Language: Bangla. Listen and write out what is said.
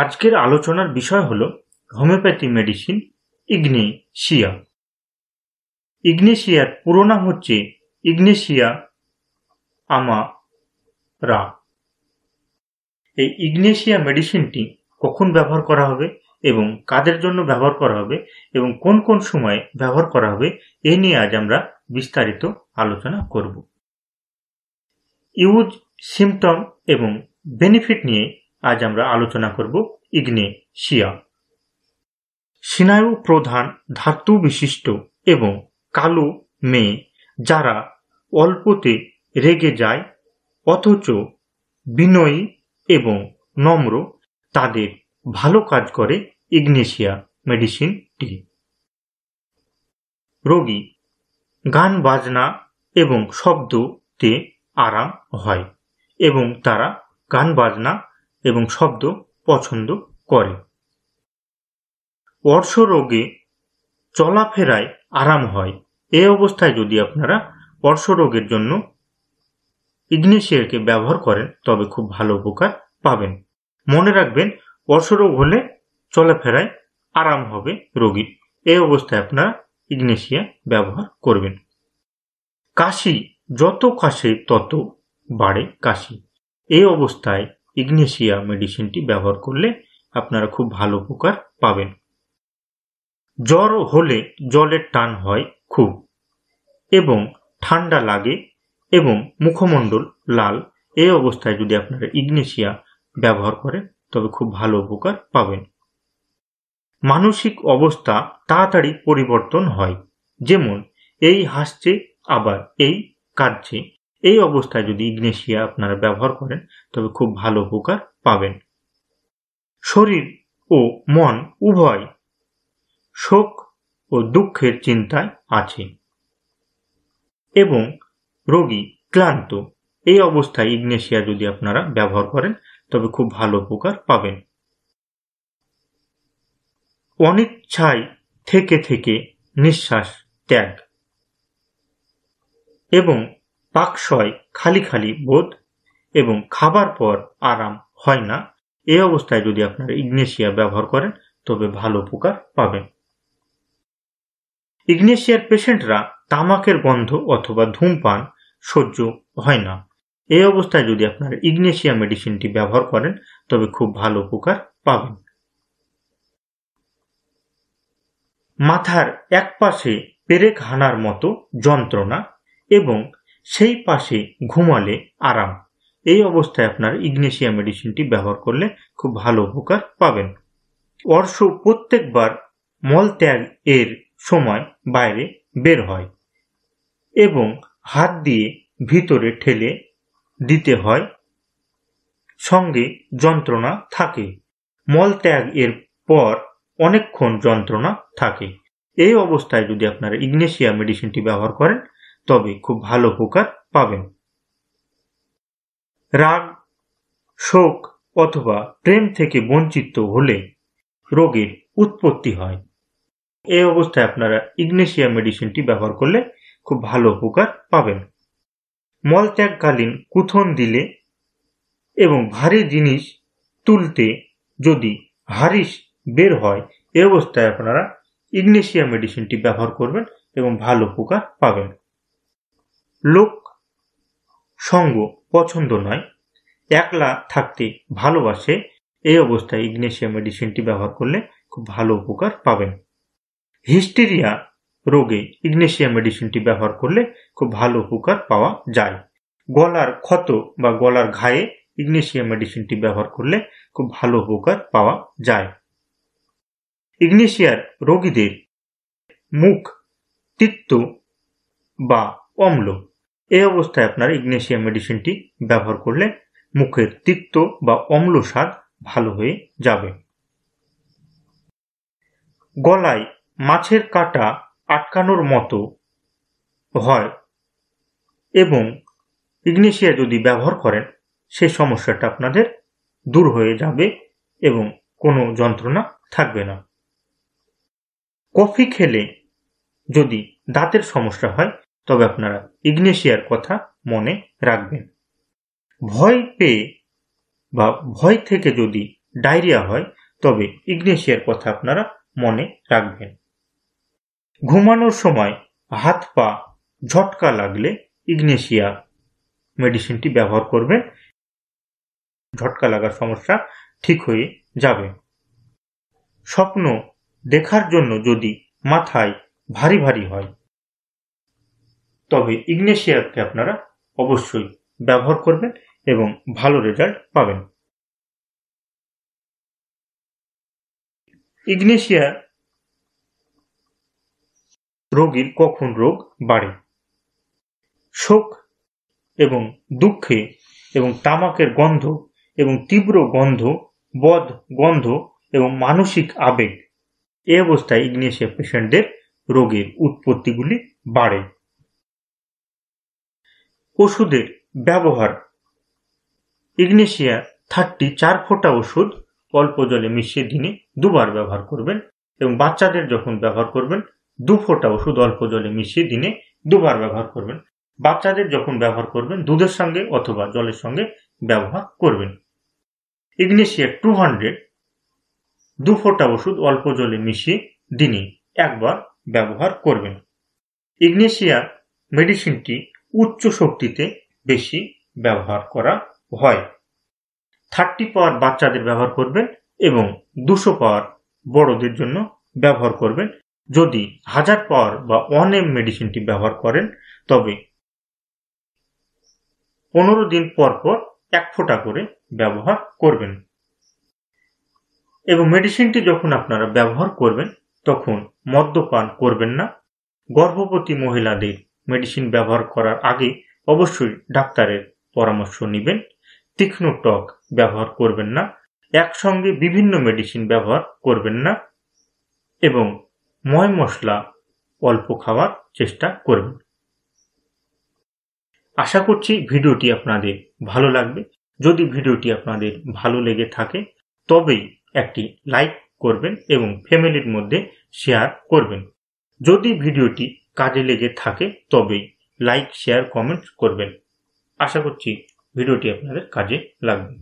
আজকের আলোচনার বিষয় হল হোমিওপ্যাথি মেডিসিন ইগনেশিয়া ইগনেশিয়ার পুরো নাম হচ্ছে ইগনেশিয়া আমা রা এই ইগনেশিয়া মেডিসিনটি কখন ব্যবহার করা হবে এবং কাদের জন্য ব্যবহার করা হবে এবং কোন কোন সময়ে ব্যবহার করা হবে এ নিয়ে আজ আমরা বিস্তারিত আলোচনা করব ইউজ সিমটম এবং বেনিফিট নিয়ে আজ আমরা আলোচনা করব ইগনে শিয়া সিনায়ু প্রধান ধাতু বিশিষ্ট এবং কালো মেয়ে যারা অল্পতে রেগে যায় অথচ বিনয়ী এবং নম্র তাদের ভালো কাজ করে ইগনেশিয়া মেডিসিনটি রোগী গান বাজনা এবং শব্দতে আরাম হয় এবং তারা গান বাজনা এবং শব্দ পছন্দ করে অর্শ রোগে চলাফেরায় আরাম হয় এই অবস্থায় যদি আপনারা অর্শ রোগের জন্য ইগনেশিয়াকে ব্যবহার করেন তবে খুব ভালো উপকার পাবেন মনে রাখবেন অর্শ রোগ হলে চলাফেরায় আরাম হবে রোগীর এই অবস্থায় আপনারা ইগনেশিয়া ব্যবহার করবেন কাশি যত কাশে তত বাড়ে কাশি এই অবস্থায় ইগনেশিয়া মেডিসিনটি ব্যবহার করলে আপনারা খুব ভালো উপকার পাবেন জ্বর হলে জলের টান হয় খুব এবং ঠান্ডা লাগে এবং মুখমণ্ডল লাল এই অবস্থায় যদি আপনারা ইগনেশিয়া ব্যবহার করেন তবে খুব ভালো উপকার পাবেন মানসিক অবস্থা তাড়াতাড়ি পরিবর্তন হয় যেমন এই হাসছে আবার এই কাঁদছে এই অবস্থায় যদি ইগনেশিয়া আপনারা ব্যবহার করেন তবে খুব ভালো উপকার পাবেন শরীর ও মন উভয় শোক ও দুঃখের চিন্তায় আছে এবং রোগী ক্লান্ত এই অবস্থায় ইগনেশিয়া যদি আপনারা ব্যবহার করেন তবে খুব ভালো উপকার পাবেন অনিচ্ছায় থেকে থেকে নিঃশ্বাস ত্যাগ এবং পাকশয় খালি খালি বোধ এবং খাবার পর আরাম হয় না এই অবস্থায় যদি আপনারা ইগনেশিয়া ব্যবহার করেন তবে ভালো উপকার পাবেন ইগনেশিয়ার পেশেন্টরা তামাকের গন্ধ অথবা ধূমপান সহ্য হয় না এই অবস্থায় যদি আপনারা ইগনেশিয়া মেডিসিনটি ব্যবহার করেন তবে খুব ভালো উপকার পাবেন মাথার এক পাশে পেরেক হানার মতো যন্ত্রণা এবং সেই পাশে ঘুমালে আরাম এই অবস্থায় আপনার ইগনেশিয়া মেডিসিনটি ব্যবহার করলে খুব ভালো উপকার পাবেন অর্শ প্রত্যেকবার মলত্যাগ এর সময় বাইরে বের হয় এবং হাত দিয়ে ভিতরে ঠেলে দিতে হয় সঙ্গে যন্ত্রণা থাকে মলত্যাগ এর পর অনেকক্ষণ যন্ত্রণা থাকে এই অবস্থায় যদি আপনারা ইগনেশিয়া মেডিসিনটি ব্যবহার করেন তবে খুব ভালো উপকার পাবেন রাগ শোক অথবা প্রেম থেকে বঞ্চিত হলে রোগের উৎপত্তি হয় এই অবস্থায় আপনারা ইগনেশিয়া মেডিসিনটি ব্যবহার করলে খুব ভালো উপকার পাবেন মলত্যাগকালীন কুথন দিলে এবং ভারী জিনিস তুলতে যদি হারিস বের হয় এ অবস্থায় আপনারা ইগনেশিয়া মেডিসিনটি ব্যবহার করবেন এবং ভালো উপকার পাবেন লোক সঙ্গ পছন্দ নয় একলা থাকতে ভালোবাসে এই অবস্থায় ইগনেশিয়া মেডিসিনটি ব্যবহার করলে খুব ভালো উপকার পাবেন হিস্টেরিয়া রোগে ইগনেশিয়া মেডিসিনটি ব্যবহার করলে খুব ভালো উপকার পাওয়া যায় গলার ক্ষত বা গলার ঘায়ে ইগনেশিয়া মেডিসিনটি ব্যবহার করলে খুব ভালো উপকার পাওয়া যায় ইগনেশিয়ার রোগীদের মুখ তিক্ত বা অম্ল এই অবস্থায় আপনার ইগনেশিয়া মেডিসিনটি ব্যবহার করলে মুখের তিক্ত বা অম্ল স্বাদ ভালো হয়ে যাবে গলায় মাছের কাটা আটকানোর মতো হয় এবং ইগনেশিয়া যদি ব্যবহার করেন সে সমস্যাটা আপনাদের দূর হয়ে যাবে এবং কোনো যন্ত্রণা থাকবে না কফি খেলে যদি দাঁতের সমস্যা হয় তবে আপনারা ইগনেশিয়ার কথা মনে রাখবেন ভয় পেয়ে বা ভয় থেকে যদি ডায়রিয়া হয় তবে ইগনেশিয়ার কথা আপনারা মনে রাখবেন ঘুমানোর সময় হাত পা ঝটকা লাগলে ইগনেশিয়া মেডিসিনটি ব্যবহার করবেন ঝটকা লাগার সমস্যা ঠিক হয়ে যাবে স্বপ্ন দেখার জন্য যদি মাথায় ভারী ভারী হয় তবে ইগনেশিয়া আপনারা অবশ্যই ব্যবহার করবেন এবং ভালো রেজাল্ট পাবেন ইগনেশিয়া রোগীর কখন রোগ বাড়ে শোক এবং দুঃখে এবং তামাকের গন্ধ এবং তীব্র গন্ধ বধ গন্ধ এবং মানসিক আবেগ এ অবস্থায় ইগনেশিয়া পেশেন্টদের রোগের উৎপত্তিগুলি বাড়ে ওষুধের ব্যবহার ইগনেশিয়া থার্টি চার ফোঁটা ওষুধ অল্প জলে মিশিয়ে দিনে দুবার ব্যবহার করবেন এবং বাচ্চাদের যখন ব্যবহার করবেন দু ফোঁটা ওষুধ অল্প জলে মিশিয়ে দিনে দুবার ব্যবহার করবেন বাচ্চাদের যখন ব্যবহার করবেন দুধের সঙ্গে অথবা জলের সঙ্গে ব্যবহার করবেন ইগনেশিয়া টু হান্ড্রেড দু ফোঁটা ওষুধ অল্প জলে মিশিয়ে দিনে একবার ব্যবহার করবেন ইগনেশিয়া মেডিসিনটি উচ্চ শক্তিতে বেশি ব্যবহার করা হয় থার্টি পাওয়ার বাচ্চাদের ব্যবহার করবেন এবং দুশো পাওয়ার বড়দের জন্য ব্যবহার করবেন যদি হাজার পাওয়ার বা ওয়ান এম মেডিসিনটি ব্যবহার করেন তবে পনেরো দিন পর পর এক ফোঁটা করে ব্যবহার করবেন এবং মেডিসিনটি যখন আপনারা ব্যবহার করবেন তখন মদ্যপান করবেন না গর্ভবতী মহিলাদের মেডিসিন ব্যবহার করার আগে অবশ্যই ডাক্তারের পরামর্শ নেবেন তীক্ষ্ণ টক ব্যবহার করবেন না একসঙ্গে বিভিন্ন মেডিসিন ব্যবহার করবেন না এবং ময় মশলা অল্প খাওয়ার চেষ্টা করবেন আশা করছি ভিডিওটি আপনাদের ভালো লাগবে যদি ভিডিওটি আপনাদের ভালো লেগে থাকে তবেই একটি লাইক করবেন এবং ফ্যামিলির মধ্যে শেয়ার করবেন যদি ভিডিওটি কাজে লেগে থাকে তবেই লাইক শেয়ার কমেন্ট করবেন আশা করছি ভিডিওটি আপনাদের কাজে লাগবে